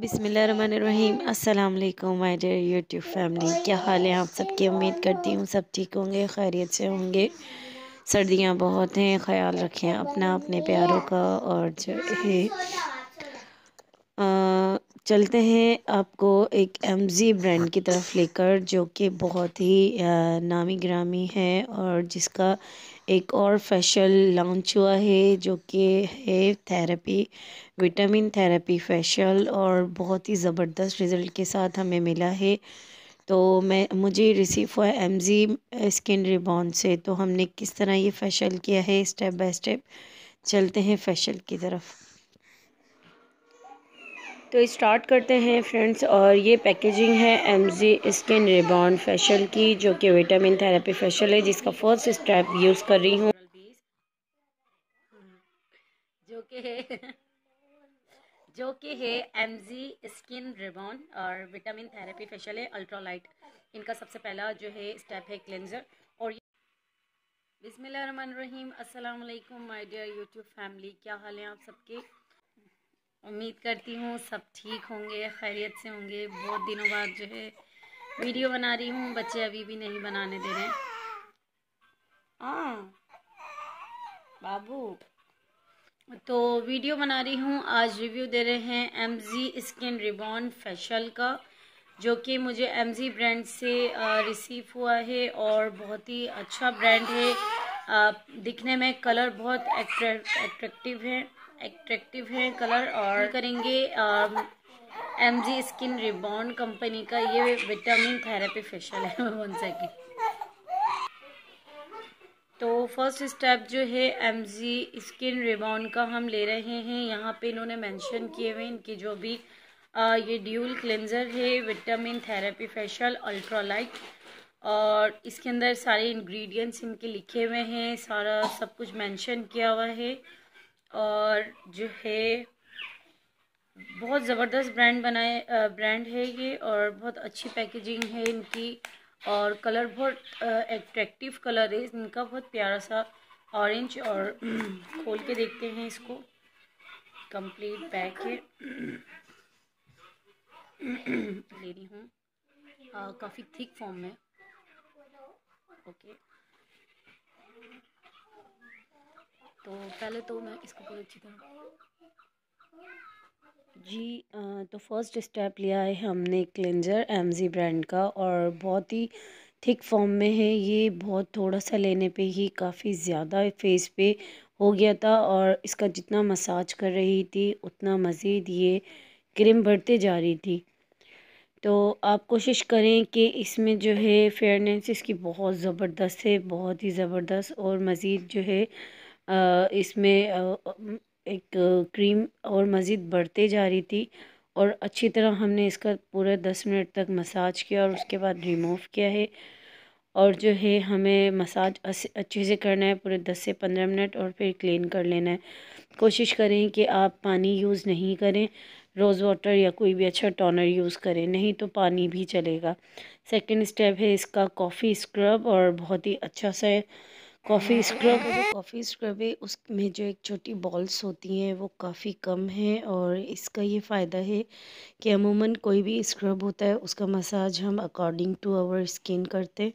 बिसमीम अस्सलाम वालेकुम यूट्यूब फैमिली क्या हाल है आप सबकी उम्मीद करती हूँ सब ठीक होंगे खैरियत से होंगे सर्दियाँ बहुत हैं ख्याल रखें अपना अपने प्यारों का और जो है चलते हैं आपको एक एम ब्रांड की तरफ लेकर जो कि बहुत ही नामी ग्रामी है और जिसका एक और फैशल लॉन्च हुआ है जो कि है थेरेपी विटामिन थेरेपी फैशल और बहुत ही ज़बरदस्त रिज़ल्ट के साथ हमें मिला है तो मैं मुझे रिसीव हुआ एम जी स्किन रिबॉन से तो हमने किस तरह ये फैशल किया है स्टेप बाय स्टेप चलते हैं फैशल की तरफ तो स्टार्ट करते हैं फ्रेंड्स और ये पैकेजिंग है M G skin ribbon facial की जो कि विटामिन थेरेपी फेशियल है जिसका फर्स्ट स्टेप यूज़ कर रही हूँ जो कि जो कि है एम जी स्किन रिबॉन और विटामिन थेरेपी फेशियल है अल्ट्रालाइट इनका सबसे पहला जो है स्टेप है क्लेंजर और बिसमीम अल्लाम माय डियर यूट्यूब फैमिली क्या हाल है आप सबके उम्मीद करती हूँ सब ठीक होंगे खैरियत से होंगे बहुत दिनों बाद जो है वीडियो बना रही हूँ बच्चे अभी भी नहीं बनाने दे रहे हाँ बाबू तो वीडियो बना रही हूँ आज रिव्यू दे रहे हैं M G skin ribbon facial का जो कि मुझे एम जी ब्रांड से रिसीव हुआ है और बहुत ही अच्छा ब्रांड है दिखने में कलर बहुत एट्रैक्टिव है एट्रेक्टिव है कलर और करेंगे M G skin ribbon company का ये विटामिन थेरेपी फेशियल है वन सेकेंड तो फर्स्ट स्टेप जो है एम जी स्किन रिबॉन का हम ले रहे हैं यहाँ पे इन्होंने मेंशन किए हुए इनकी जो भी आ, uh, ये ड्यूल क्लेंजर है विटामिन थेरेपी फेशियल अल्ट्रालाइट और इसके अंदर सारे इंग्रेडिएंट्स इनके लिखे हुए हैं सारा सब कुछ मेंशन किया हुआ है और जो है बहुत ज़बरदस्त ब्रांड बनाए ब्रांड है ये और बहुत अच्छी पैकेजिंग है इनकी और कलर बहुत एट्रैक्टिव कलर है इनका बहुत प्यारा सा ऑरेंज और खोल के देखते हैं इसको कंप्लीट पैक है ले रही हूँ काफ़ी थिक फॉर्म में ओके तो पहले तो मैं इसको बहुत अच्छी तरह जी तो फर्स्ट स्टेप लिया है हमने क्लेंजर एम ब्रांड का और बहुत ही थिक फॉर्म में है ये बहुत थोड़ा सा लेने पे ही काफ़ी ज़्यादा फेस पे हो गया था और इसका जितना मसाज कर रही थी उतना मज़ीद ये क्रीम बढ़ते जा रही थी तो आप कोशिश करें कि इसमें जो है फेयरनेस इसकी बहुत ज़बरदस्त है बहुत ही ज़बरदस्त और मज़ीद जो है इसमें एक क्रीम और मज़ीद बढ़ते जा रही थी और अच्छी तरह हमने इसका पूरा दस मिनट तक मसाज किया और उसके बाद रिमूव किया है और जो है हमें मसाज अच्छे से करना है पूरे दस से पंद्रह मिनट और फिर क्लीन कर लेना है कोशिश करें कि आप पानी यूज़ नहीं करें रोज़ वाटर या कोई भी अच्छा टोनर यूज़ करें नहीं तो पानी भी चलेगा सेकंड स्टेप है इसका कॉफ़ी स्क्रब और बहुत ही अच्छा सा कॉफ़ी स्क्रब कॉफ़ी स्क्रब है उसमें जो एक छोटी बॉल्स होती हैं वो काफ़ी कम है और इसका ये फ़ायदा है कि अमूमन कोई भी स्क्रब होता है उसका मसाज हम अकॉर्डिंग टू आवर स्किन करते हैं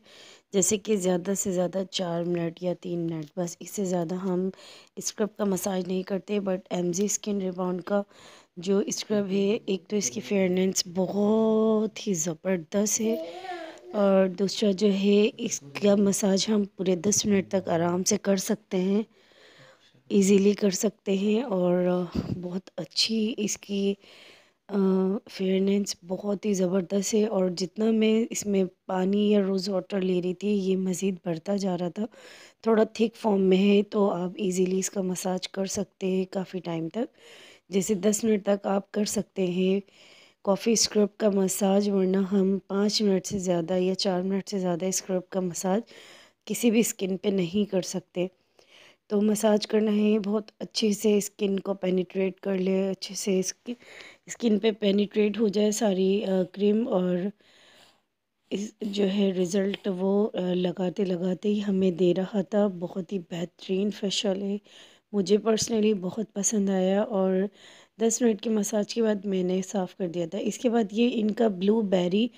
जैसे कि ज़्यादा से ज़्यादा चार मिनट या तीन मिनट बस इससे ज़्यादा हम स्क्रब का मसाज नहीं करते but M G skin rebound का जो स्क्रब है एक तो इसकी फेयरनेस बहुत ही ज़बरदस्त है और दूसरा जो है इसका मसाज हम पूरे दस मिनट तक आराम से कर सकते हैं इजीली कर सकते हैं और बहुत अच्छी इसकी फेयरनेस बहुत ही ज़बरदस्त है और जितना मैं इसमें पानी या रोज़ वाटर ले रही थी ये मज़ीद बढ़ता जा रहा था थोड़ा थिक फॉर्म में है तो आप इजीली इसका मसाज कर सकते हैं काफ़ी टाइम तक जैसे दस मिनट तक आप कर सकते हैं कॉफ़ी स्क्रब का मसाज वरना हम पाँच मिनट से ज़्यादा या चार मिनट से ज़्यादा स्क्रब का मसाज किसी भी स्किन पे नहीं कर सकते तो मसाज करना है बहुत अच्छे से स्किन को पेनिट्रेट कर ले अच्छे से स्किन स्किन पे पेनिट्रेट हो जाए सारी क्रीम और इस जो है रिज़ल्ट वो लगाते लगाते ही हमें दे रहा था बहुत ही बेहतरीन फेशल है मुझे पर्सनली बहुत पसंद आया और दस मिनट के मसाज के बाद मैंने साफ़ कर दिया था इसके बाद ये इनका ब्लू बेरी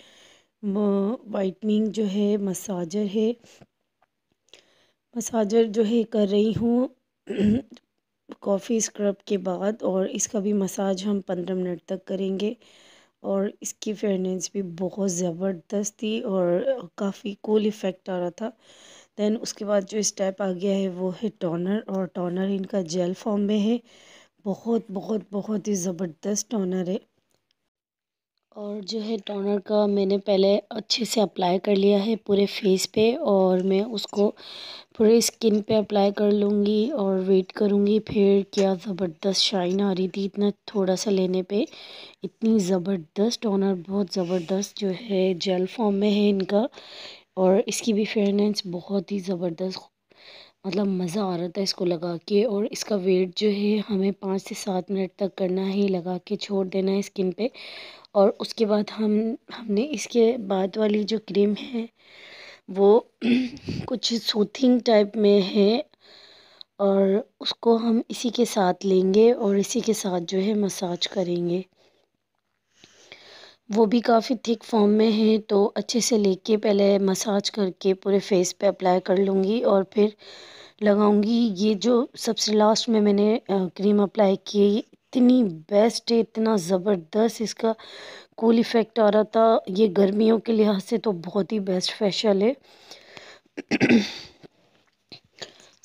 वाइटनिंग जो है मसाजर है मसाजर जो है कर रही हूँ कॉफ़ी स्क्रब के बाद और इसका भी मसाज हम पंद्रह मिनट तक करेंगे और इसकी फेयरनेस भी बहुत ज़बरदस्त थी और काफ़ी कूल इफ़ेक्ट आ रहा था दैन उसके बाद जो स्टेप आ गया है वो है टोनर और टोनर इनका जेल फॉर्म में है बहुत बहुत बहुत ही ज़बरदस्त टोनर है और जो है टोनर का मैंने पहले अच्छे से अप्लाई कर लिया है पूरे फेस पे और मैं उसको पूरे स्किन पे अप्लाई कर लूँगी और वेट करूँगी फिर क्या ज़बरदस्त शाइन आ रही थी इतना थोड़ा सा लेने पे इतनी ज़बरदस्त टोनर बहुत ज़बरदस्त जो है जेल फॉर्म में है इनका और इसकी भी फ्रेगनेंस बहुत ही ज़बरदस्त मतलब मज़ा आ रहा था इसको लगा के और इसका वेट जो है हमें पाँच से सात मिनट तक करना है लगा के छोड़ देना है स्किन पे और उसके बाद हम हमने इसके बाद वाली जो क्रीम है वो कुछ सूथिंग टाइप में है और उसको हम इसी के साथ लेंगे और इसी के साथ जो है मसाज करेंगे वो भी काफ़ी थिक फॉर्म में है तो अच्छे से लेके पहले मसाज करके पूरे फेस पे अप्लाई कर लूँगी और फिर लगाऊंगी ये जो सबसे लास्ट में मैंने क्रीम अप्लाई की ये इतनी बेस्ट है इतना ज़बरदस्त इसका कूल इफ़ेक्ट आ रहा था ये गर्मियों के लिहाज से तो बहुत ही बेस्ट फेशियल है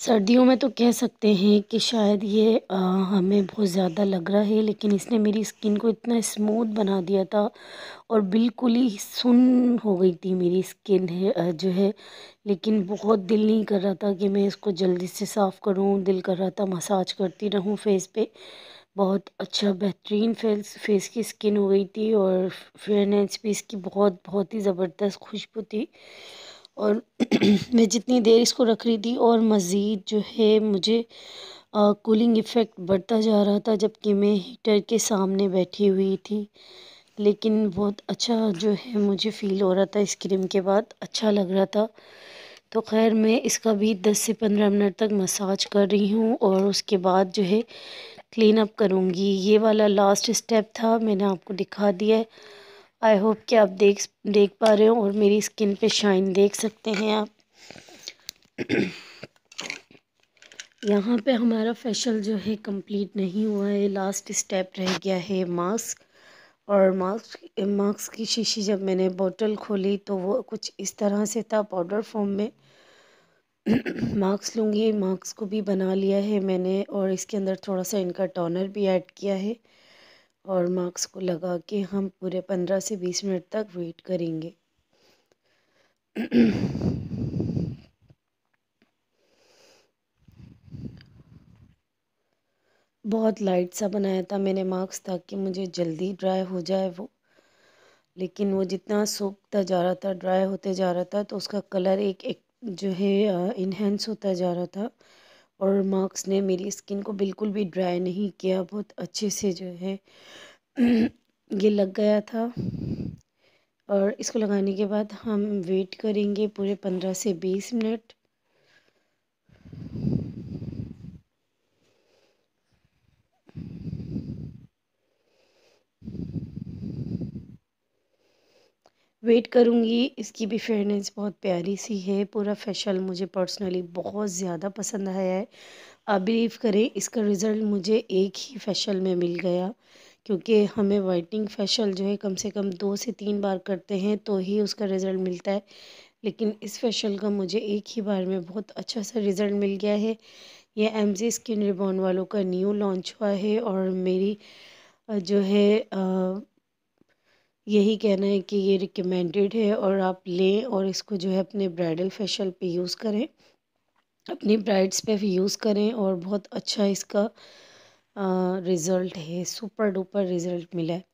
सर्दियों में तो कह सकते हैं कि शायद ये आ, हमें बहुत ज़्यादा लग रहा है लेकिन इसने मेरी स्किन को इतना स्मूथ बना दिया था और बिल्कुल ही सुन हो गई थी मेरी स्किन है जो है लेकिन बहुत दिल नहीं कर रहा था कि मैं इसको जल्दी से साफ़ करूं दिल कर रहा था मसाज करती रहूं फेस पे बहुत अच्छा बेहतरीन फेस फेस की स्किन हो गई थी और फ्रेगनेंस भी इसकी बहुत बहुत ही ज़बरदस्त खुशबू थी और मैं जितनी देर इसको रख रही थी और मज़ीद जो है मुझे कूलिंग इफ़ेक्ट बढ़ता जा रहा था जबकि मैं हीटर के सामने बैठी हुई थी लेकिन बहुत अच्छा जो है मुझे फ़ील हो रहा था इस क्रीम के बाद अच्छा लग रहा था तो खैर मैं इसका भी 10 से 15 मिनट तक मसाज कर रही हूँ और उसके बाद जो है क्लीन अप करूँगी ये वाला लास्ट स्टेप था मैंने आपको दिखा दिया है आई होप कि आप देख देख पा रहे हो और मेरी स्किन पे शाइन देख सकते हैं आप यहाँ पे हमारा फेशियल जो है कंप्लीट नहीं हुआ है लास्ट स्टेप रह गया है मास्क और मास्क मास्क की शीशी जब मैंने बोतल खोली तो वो कुछ इस तरह से था पाउडर फॉर्म में मास्क लूँगी मास्क को भी बना लिया है मैंने और इसके अंदर थोड़ा सा इनका टोनर भी ऐड किया है और मास्क को लगा के हम पूरे पंद्रह से बीस मिनट तक वेट करेंगे बहुत लाइट सा बनाया था मैंने मास्क ताकि मुझे जल्दी ड्राई हो जाए वो लेकिन वो जितना सूखता जा रहा था ड्राई होते जा रहा था तो उसका कलर एक, एक जो है इन्हेंस होता जा रहा था और मार्क्स ने मेरी स्किन को बिल्कुल भी ड्राई नहीं किया बहुत अच्छे से जो है ये लग गया था और इसको लगाने के बाद हम वेट करेंगे पूरे पंद्रह से बीस मिनट वेट करूँगी इसकी भी फेयरनेस बहुत प्यारी सी है पूरा फेशल मुझे पर्सनली बहुत ज़्यादा पसंद आया है आप बिलीव करें इसका रिज़ल्ट मुझे एक ही फेशल में मिल गया क्योंकि हमें वाइटनिंग फेशल जो है कम से कम दो से तीन बार करते हैं तो ही उसका रिज़ल्ट मिलता है लेकिन इस फेशल का मुझे एक ही बार में बहुत अच्छा सा रिज़ल्ट मिल गया है यह एम जी स्किन रिबॉन वालों का न्यू लॉन्च हुआ है और मेरी जो है यही कहना है कि ये रिकमेंडेड है और आप लें और इसको जो है अपने ब्राइडल फेशियल पे यूज़ करें अपनी ब्राइड्स पे भी यूज़ करें और बहुत अच्छा इसका रिज़ल्ट है सुपर डुपर रिज़ल्ट मिला है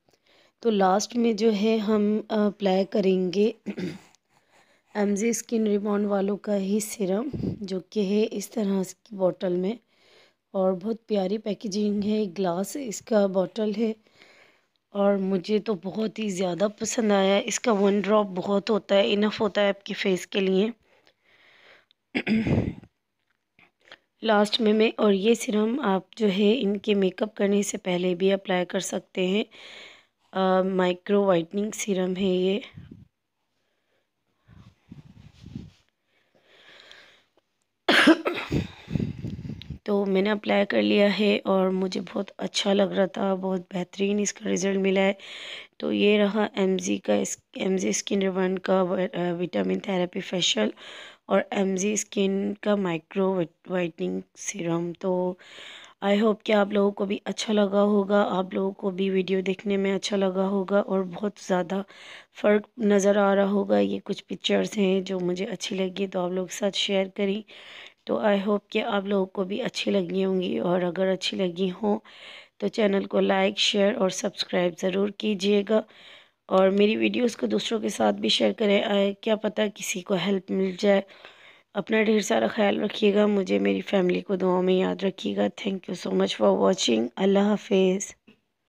तो लास्ट में जो है हम अप्लाई करेंगे एम जी स्किन रिबॉन्ड वालों का ही सिरम जो कि है इस तरह की बॉटल में और बहुत प्यारी पैकेजिंग है ग्लास इसका बॉटल है और मुझे तो बहुत ही ज़्यादा पसंद आया इसका वन ड्रॉप बहुत होता है इनफ होता है आपके फेस के लिए लास्ट में मैं और ये सिरम आप जो है इनके मेकअप करने से पहले भी अप्लाई कर सकते हैं माइक्रो वाइटनिंग सिरम है ये तो मैंने अप्लाई कर लिया है और मुझे बहुत अच्छा लग रहा था बहुत बेहतरीन इसका रिज़ल्ट मिला है तो ये रहा एम का एम जी स्किन रिवन का विटामिन थेरेपी फेशियल और एम जी स्किन का माइक्रो वाइटनिंग सीरम तो आई होप कि आप लोगों को भी अच्छा लगा होगा आप लोगों को भी वीडियो देखने में अच्छा लगा होगा और बहुत ज़्यादा फ़र्क नज़र आ रहा होगा ये कुछ पिक्चर्स हैं जो मुझे अच्छी लगी तो आप लोग के साथ शेयर करें तो आई होप कि आप लोगों को भी अच्छी लगी होंगी और अगर अच्छी लगी हो तो चैनल को लाइक शेयर और सब्सक्राइब ज़रूर कीजिएगा और मेरी वीडियोस को दूसरों के साथ भी शेयर करें आए क्या पता किसी को हेल्प मिल जाए अपना ढेर सारा ख्याल रखिएगा मुझे मेरी फैमिली को दुआओं में याद रखिएगा thank you so much for watching अल्लाह हाफिज़